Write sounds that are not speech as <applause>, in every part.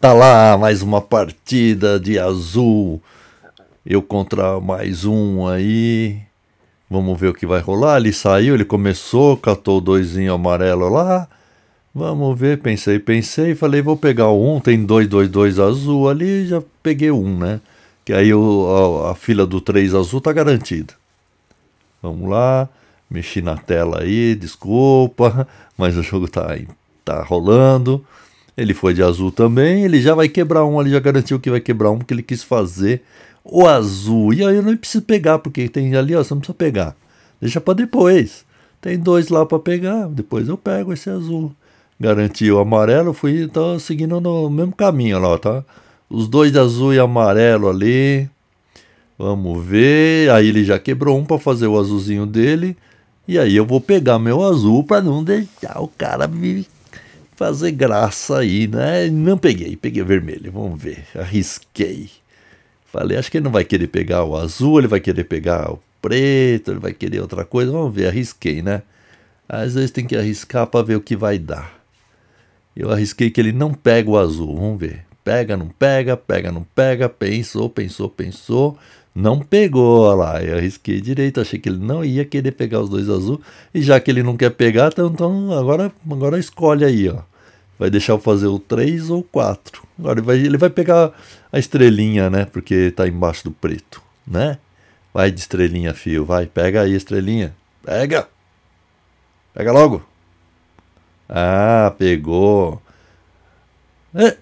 Tá lá mais uma partida de azul. Eu contra mais um aí. Vamos ver o que vai rolar. Ele saiu, ele começou, catou o doisinho amarelo lá. Vamos ver, pensei, pensei. Falei, vou pegar um. Tem dois, dois, dois azul ali. Já peguei um, né? Que aí o, a, a fila do três azul tá garantida. Vamos lá. Mexi na tela aí, desculpa. <laughs> Mas o jogo tá, tá rolando. Ele foi de azul também, ele já vai quebrar um, ele já garantiu que vai quebrar um, porque ele quis fazer o azul. E aí eu não preciso pegar, porque tem ali, ó, você não precisa pegar. Deixa para depois. Tem dois lá para pegar, depois eu pego esse azul. Garanti o amarelo, fui tô seguindo no mesmo caminho lá, tá? Os dois de azul e amarelo ali. Vamos ver. Aí ele já quebrou um para fazer o azulzinho dele. E aí eu vou pegar meu azul para não deixar o cara me fazer graça aí, né? Não peguei, peguei vermelho, vamos ver, arrisquei. Falei, acho que ele não vai querer pegar o azul, ele vai querer pegar o preto, ele vai querer outra coisa, vamos ver, arrisquei, né? Às vezes tem que arriscar para ver o que vai dar. Eu arrisquei que ele não pega o azul, vamos ver. Pega, não pega, pega, não pega, pensou, pensou, pensou, não pegou lá. Eu arrisquei direito, achei que ele não ia querer pegar os dois azul. E já que ele não quer pegar, então, então agora, agora escolhe aí, ó vai deixar eu fazer o 3 ou 4. Agora ele vai, ele vai pegar a estrelinha, né? Porque está embaixo do preto, né? Vai de estrelinha, fio, vai. Pega aí, estrelinha. Pega! Pega logo! Ah, pegou. É,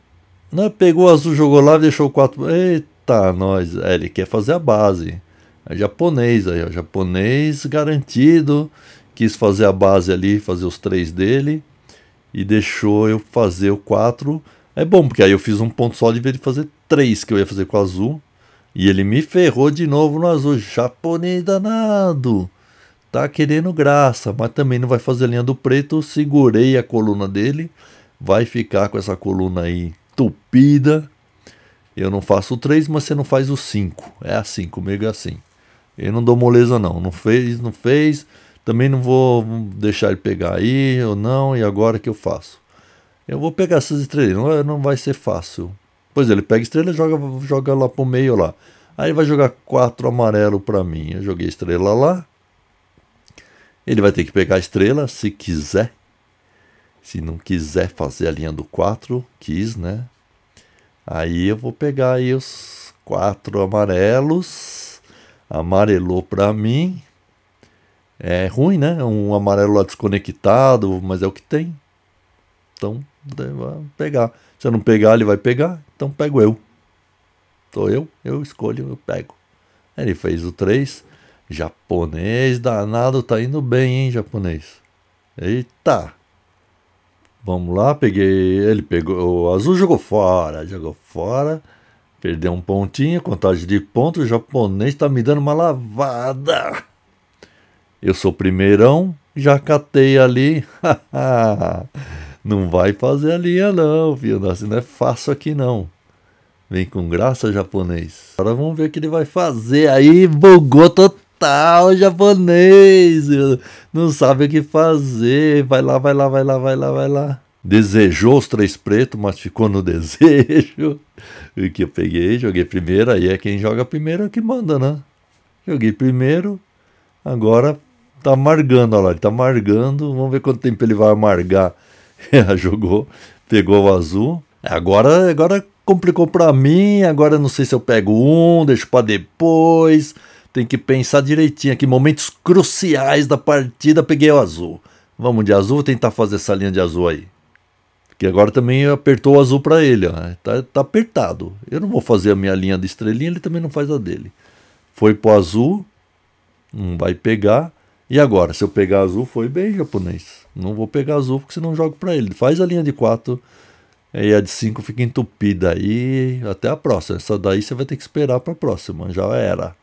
né? Pegou o azul, jogou lá, deixou o 4. Eita, nós. É, ele quer fazer a base. É japonês aí, ó. Japonês garantido. Quis fazer a base ali, fazer os três dele e deixou eu fazer o 4. É bom, porque aí eu fiz um ponto só, ele fazer 3 que eu ia fazer com o azul. E ele me ferrou de novo no azul. Japonês danado! Tá querendo graça, mas também não vai fazer linha do preto. Segurei a coluna dele. Vai ficar com essa coluna aí tupida. Eu não faço o 3, mas você não faz o 5. É assim, comigo é assim. Eu não dou moleza não. Não fez, não fez também não vou deixar ele pegar aí ou não, e agora que eu faço? Eu vou pegar essas estrelas, não vai ser fácil. Pois é, ele pega estrela e joga, joga lá pro meio lá. Aí vai jogar quatro amarelo para mim. Eu joguei estrela lá. Ele vai ter que pegar a estrela se quiser. Se não quiser fazer a linha do 4, quis, né? Aí eu vou pegar aí os quatro amarelos. Amarelou para mim. É ruim, né? Um amarelo lá desconectado, mas é o que tem. Então, né, vai pegar. Se eu não pegar, ele vai pegar. Então, pego eu. Tô eu, eu escolho, eu pego. Ele fez o 3. Japonês danado, tá indo bem, hein, japonês? Eita! Vamos lá, peguei. Ele pegou. O azul jogou fora, jogou fora. Perdeu um pontinho, contagem de pontos. O japonês tá me dando uma lavada. Eu sou primeirão, já catei ali. <laughs> não vai fazer a linha não, filho. Assim não é fácil aqui não. Vem com graça, japonês. Agora vamos ver o que ele vai fazer. Aí bugou total, japonês. Não sabe o que fazer. Vai lá, vai lá, vai lá, vai lá, vai lá. Desejou os três pretos, mas ficou no <laughs> desejo. O que eu peguei, joguei primeiro. Aí é quem joga primeiro é que manda, né? Joguei primeiro. Agora Tá amargando, olha lá, ele tá amargando. Vamos ver quanto tempo ele vai amargar. <laughs> Ela jogou, pegou o azul. Agora, agora complicou para mim. Agora não sei se eu pego um, deixo para depois. Tem que pensar direitinho aqui. Momentos cruciais da partida, peguei o azul. Vamos de azul, vou tentar fazer essa linha de azul aí. Que agora também apertou o azul para ele, ó. Tá, tá, apertado. Eu não vou fazer a minha linha de estrelinha, ele também não faz a dele. Foi pro azul, não vai pegar. E agora, se eu pegar azul, foi bem, japonês. Não vou pegar azul porque senão jogo para ele. Faz a linha de 4 e a de 5 fica entupida. aí até a próxima. Essa daí você vai ter que esperar para a próxima. Já era.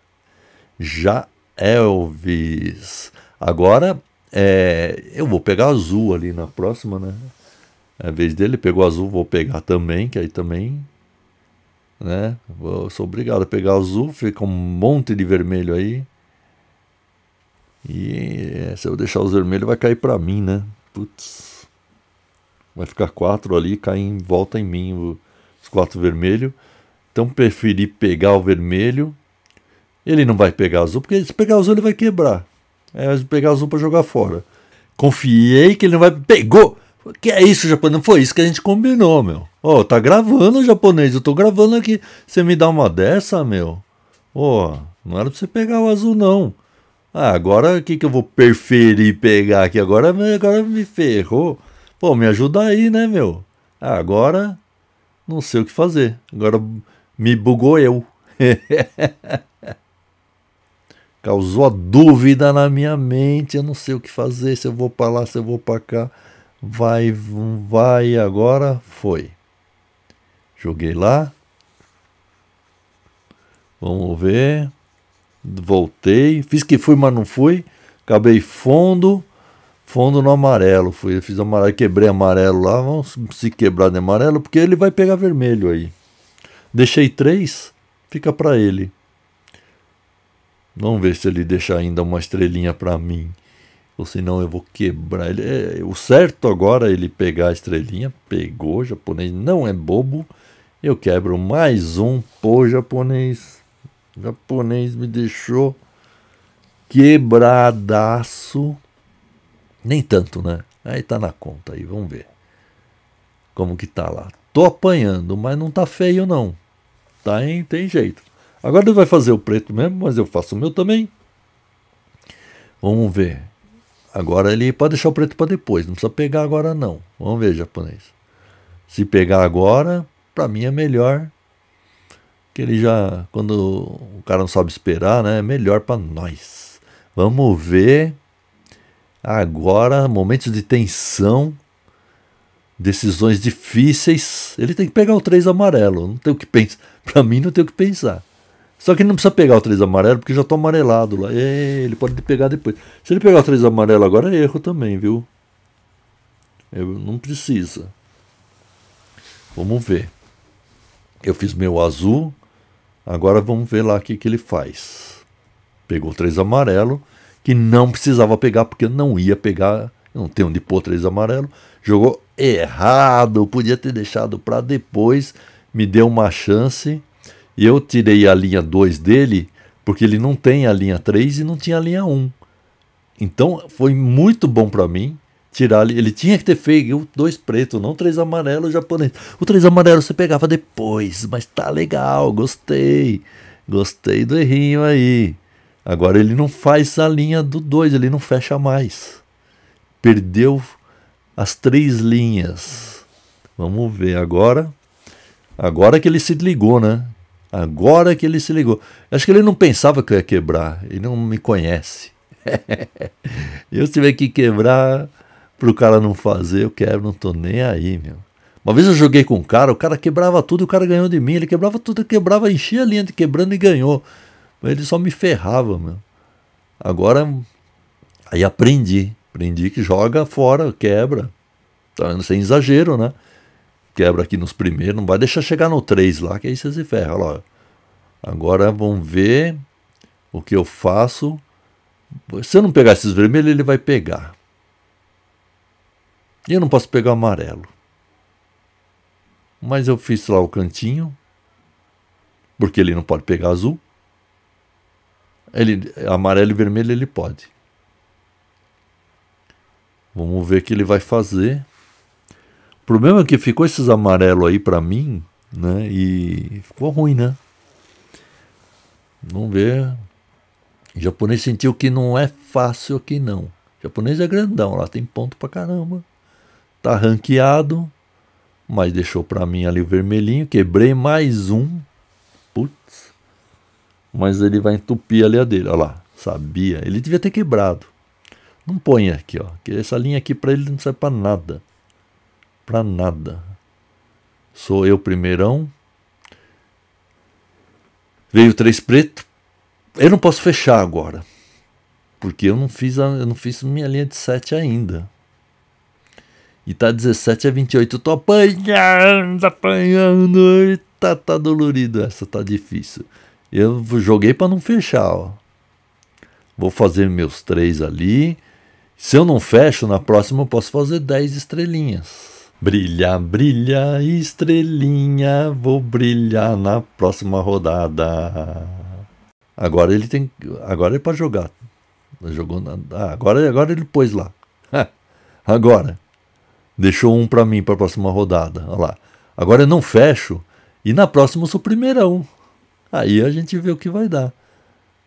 Já Elvis. Agora, é, eu vou pegar azul ali na próxima, né? A é vez dele pegou azul, vou pegar também, que aí também. Né? Eu sou obrigado a pegar azul, fica um monte de vermelho aí. E é, se eu deixar os vermelhos, vai cair para mim, né? Putz. Vai ficar quatro ali, cair em volta em mim o, os quatro vermelhos. Então preferi pegar o vermelho. Ele não vai pegar azul, porque se pegar azul ele vai quebrar. É pegar azul para jogar fora. Confiei que ele não vai. Pegou! Que é isso, japonês? Não foi isso que a gente combinou, meu. Ô, oh, tá gravando, japonês. Eu tô gravando aqui. Você me dá uma dessa, meu? Ô, oh, não era pra você pegar o azul, não. Ah, agora o que, que eu vou preferir pegar aqui? Agora, agora me ferrou. Pô, me ajuda aí, né, meu? Ah, agora não sei o que fazer. Agora me bugou eu. <laughs> Causou a dúvida na minha mente. Eu não sei o que fazer. Se eu vou para lá, se eu vou para cá. Vai, vai, agora foi. Joguei lá. Vamos ver voltei, fiz que fui, mas não fui, acabei fundo, fundo no amarelo, fui, fiz amarelo, quebrei amarelo lá, vamos se quebrar de amarelo, porque ele vai pegar vermelho aí. Deixei três, fica para ele. Vamos ver se ele deixa ainda uma estrelinha para mim. Ou senão eu vou quebrar. Ele, é, o certo agora é ele pegar a estrelinha. Pegou, japonês não é bobo. Eu quebro mais um, pô, japonês. O japonês me deixou quebradaço. Nem tanto, né? Aí tá na conta aí, vamos ver. Como que tá lá. Tô apanhando, mas não tá feio não. Tá, hein? Tem jeito. Agora ele vai fazer o preto mesmo, mas eu faço o meu também. Vamos ver. Agora ele pode deixar o preto para depois, não precisa pegar agora não. Vamos ver, japonês. Se pegar agora, para mim é melhor que ele já, quando o cara não sabe esperar, né, é melhor para nós. Vamos ver agora momentos de tensão, decisões difíceis. Ele tem que pegar o 3 amarelo, não tem o que pensar. <laughs> Para mim não tem o que pensar. Só que ele não precisa pegar o 3 amarelo porque já está amarelado lá. É, ele pode pegar depois. Se ele pegar o 3 amarelo agora é erro também, viu? Eu é, não precisa. Vamos ver. Eu fiz meu azul, Agora vamos ver lá o que, que ele faz. Pegou três amarelo, que não precisava pegar, porque não ia pegar, não tem onde pôr três amarelo. Jogou errado, podia ter deixado para depois, me deu uma chance. E eu tirei a linha 2 dele, porque ele não tem a linha 3 e não tinha a linha 1. Então foi muito bom para mim, tirar ali. Ele tinha que ter feito dois preto não três amarelo japonês. O três amarelo você pegava depois, mas tá legal, gostei. Gostei do errinho aí. Agora ele não faz a linha do 2, ele não fecha mais. Perdeu as três linhas. Vamos ver agora. Agora que ele se ligou, né? Agora que ele se ligou. Acho que ele não pensava que eu ia quebrar. Ele não me conhece. <laughs> eu tiver que quebrar, pro cara não fazer, eu quero, não tô nem aí, meu. Uma vez eu joguei com um cara, o cara quebrava tudo e o cara ganhou de mim. Ele quebrava tudo, quebrava, enchia a linha de quebrando e ganhou. Mas ele só me ferrava, meu. Agora, aí aprendi. Aprendi que joga fora, quebra. Tá, sem exagero, né? Quebra aqui nos primeiros, não vai deixar chegar no 3 lá, que aí você se ferra. Olha lá. Agora vamos ver o que eu faço. Se eu não pegar esses vermelhos, ele vai pegar. E eu não posso pegar amarelo. Mas eu fiz lá o cantinho, porque ele não pode pegar azul. Ele, amarelo e vermelho ele pode. Vamos ver o que ele vai fazer. O problema é que ficou esses amarelos aí para mim, né? E ficou ruim, né? Vamos ver. O japonês sentiu que não é fácil aqui não. O japonês é grandão, lá tem ponto pra caramba. Tá ranqueado, mas deixou para mim ali o vermelhinho. Quebrei mais um. Putz. Mas ele vai entupir ali a dele. Olha lá, sabia. Ele devia ter quebrado. Não põe aqui, ó. Que essa linha aqui para ele não serve para nada. Para nada. Sou eu primeirão. Veio três preto. Eu não posso fechar agora. Porque eu não fiz, a, eu não fiz minha linha de sete ainda. E tá 17 a 28. Tô apanhando, apanhando. Eita, tá, dolorido. Essa tá difícil. Eu joguei para não fechar, ó. Vou fazer meus três ali. Se eu não fecho, na próxima eu posso fazer 10 estrelinhas. Brilha, brilha, estrelinha, vou brilhar na próxima rodada. Agora ele tem, agora é para jogar. Jogou na, ah, agora, agora ele pôs lá. <laughs> agora. Deixou um para mim para a próxima rodada. Olha lá. Agora eu não fecho e na próxima eu sou primeirão. Aí a gente vê o que vai dar.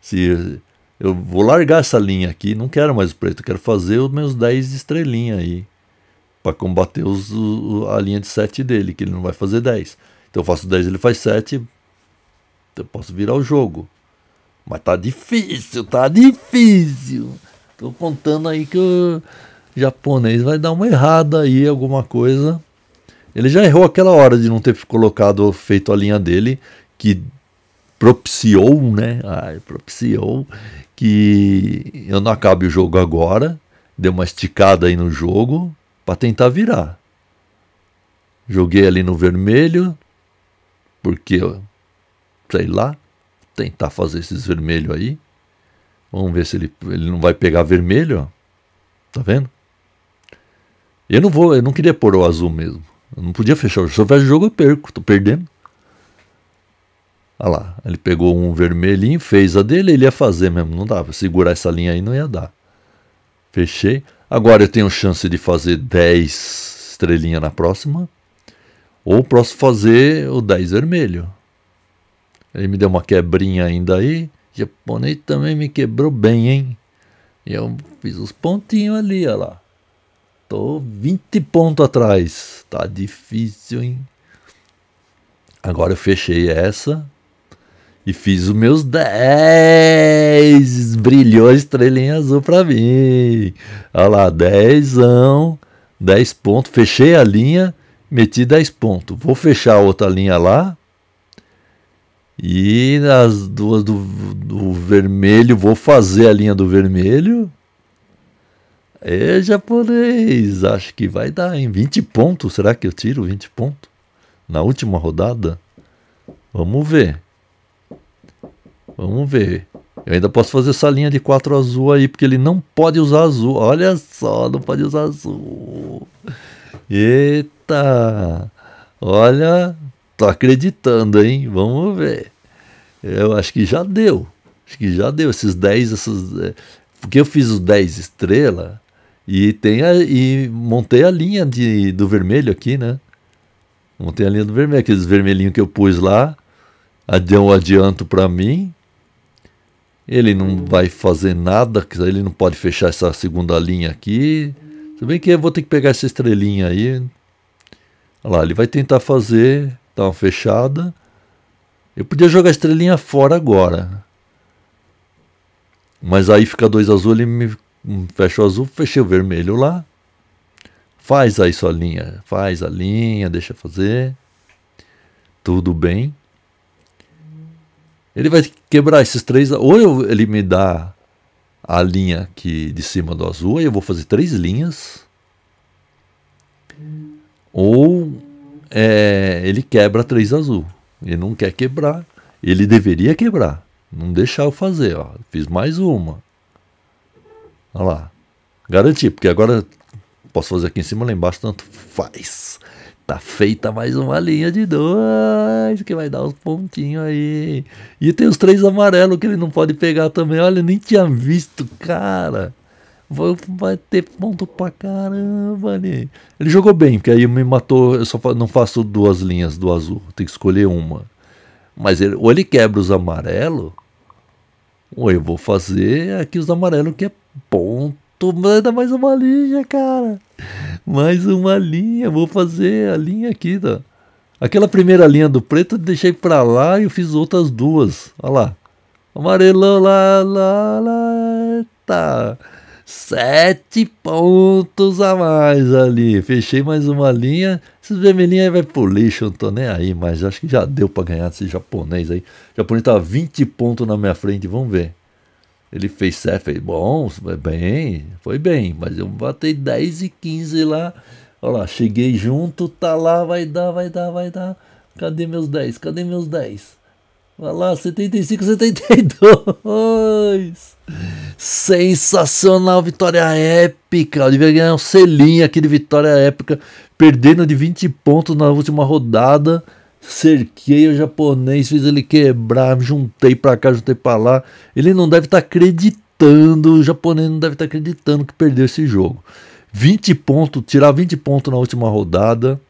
Se eu vou largar essa linha aqui, não quero mais o preto, quero fazer os meus 10 estrelinha aí para combater os, o, a linha de 7 dele, que ele não vai fazer 10. Então eu faço 10, ele faz 7, eu posso virar o jogo. Mas tá difícil, tá difícil. Tô contando aí que eu japonês vai dar uma errada aí, alguma coisa. Ele já errou aquela hora de não ter colocado, feito a linha dele, que propiciou, né? Ai, propiciou que eu não acabe o jogo agora. Deu uma esticada aí no jogo para tentar virar. Joguei ali no vermelho, porque, sei lá, tentar fazer esses vermelhos aí. Vamos ver se ele, ele não vai pegar vermelho. Ó. Tá vendo? Eu não vou, eu não queria pôr o azul mesmo. Eu não podia fechar o jogo. Se eu fecho o jogo, eu perco, tô perdendo. Olha lá, ele pegou um vermelhinho, fez a dele, ele ia fazer mesmo. Não dava. Segurar essa linha aí não ia dar. Fechei. Agora eu tenho chance de fazer 10 estrelinhas na próxima. Ou posso fazer o 10 vermelho. Ele me deu uma quebrinha ainda aí. O japonês também me quebrou bem, hein? E eu fiz os pontinhos ali, olha lá. Tô 20 pontos atrás. Tá difícil, hein? Agora eu fechei essa e fiz os meus 10. Brilhou a estrelinha azul pra mim. Olha lá, 10, 10 pontos. Fechei a linha, meti 10 pontos. Vou fechar a outra linha lá. E as duas do, do vermelho, vou fazer a linha do vermelho. É japonês, acho que vai dar, em 20 pontos. Será que eu tiro 20 pontos? Na última rodada? Vamos ver. Vamos ver. Eu ainda posso fazer essa linha de 4 azul aí, porque ele não pode usar azul. Olha só, não pode usar azul. Eita! Olha, tô acreditando, hein? Vamos ver. Eu acho que já deu. Acho que já deu esses 10, esses, eh, porque eu fiz os 10 estrela e, tem a, e montei a linha de, do vermelho aqui, né? Montei a linha do vermelho, aqueles vermelhinhos que eu pus lá. Deu um adianto para mim. Ele não vai fazer nada, ele não pode fechar essa segunda linha aqui. Se bem que eu vou ter que pegar essa estrelinha aí. Olha lá, ele vai tentar fazer, tá uma fechada. Eu podia jogar a estrelinha fora agora. Mas aí fica dois azul, ele me fecha o azul, fechei o vermelho lá. Faz aí sua linha, faz a linha, deixa fazer. Tudo bem. Ele vai quebrar esses três. Ou ele me dá a linha aqui de cima do azul, aí eu vou fazer três linhas. Ou é, ele quebra três azul. Ele não quer quebrar. Ele deveria quebrar. Não deixar eu fazer. Ó. Fiz mais uma. Olha lá. Garanti, porque agora posso fazer aqui em cima, lá embaixo, tanto faz. Tá feita mais uma linha de dois, que vai dar uns pontinhos aí. E tem os três amarelos que ele não pode pegar também. Olha, nem tinha visto, cara. vai ter ponto pra caramba, né? Ele jogou bem, porque aí me matou. Eu só não faço duas linhas do azul, tem que escolher uma. Mas ele, ou ele quebra os amarelos, ou eu vou fazer aqui os amarelos que é Ponto, manda mais uma linha, cara. Mais uma linha, vou fazer a linha aqui, tá? Aquela primeira linha do preto eu deixei pra lá e eu fiz outras duas. Olha lá. Amarelo, lá, lá, lá, tá. Sete pontos a mais ali. Fechei mais uma linha. Esses vermelhinhos aí vai pro lixo, não tô nem aí, mas acho que já deu pra ganhar esse japonês aí. O japonês tá 20 pontos na minha frente, vamos ver. Ele fez certo, fez bom, foi bem, foi bem, mas eu botei 10 e 15 lá. Olha lá, cheguei junto, tá lá, vai dar, vai dar, vai dar. Cadê meus 10? Cadê meus 10? Vai lá, 75, 72. Sensacional, vitória épica. Eu devia ganhar um selinho aqui de vitória épica, perdendo de 20 pontos na última rodada cerquei o japonês, fiz ele quebrar, juntei pra cá, juntei pra lá. Ele não deve estar tá acreditando, o japonês não deve estar tá acreditando que perdeu esse jogo. 20 pontos, tirar 20 pontos na última rodada.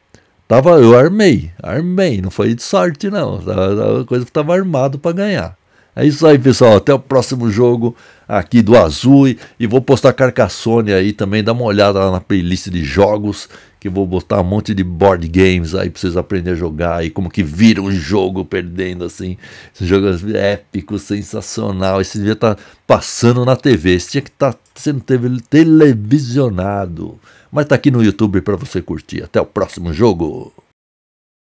Tava, eu armei, armei, não foi de sorte não. A coisa que estava armado para ganhar. É isso aí, pessoal. Até o próximo jogo aqui do Azul. E vou postar Carcassone aí também. Dá uma olhada lá na playlist de jogos. Que vou botar um monte de board games aí pra vocês aprenderem a jogar. e como que vira um jogo perdendo assim. Esse jogo é épico, sensacional. Esse dia tá passando na TV. Esse tinha que estar tá sendo televisionado. Mas tá aqui no YouTube para você curtir. Até o próximo jogo.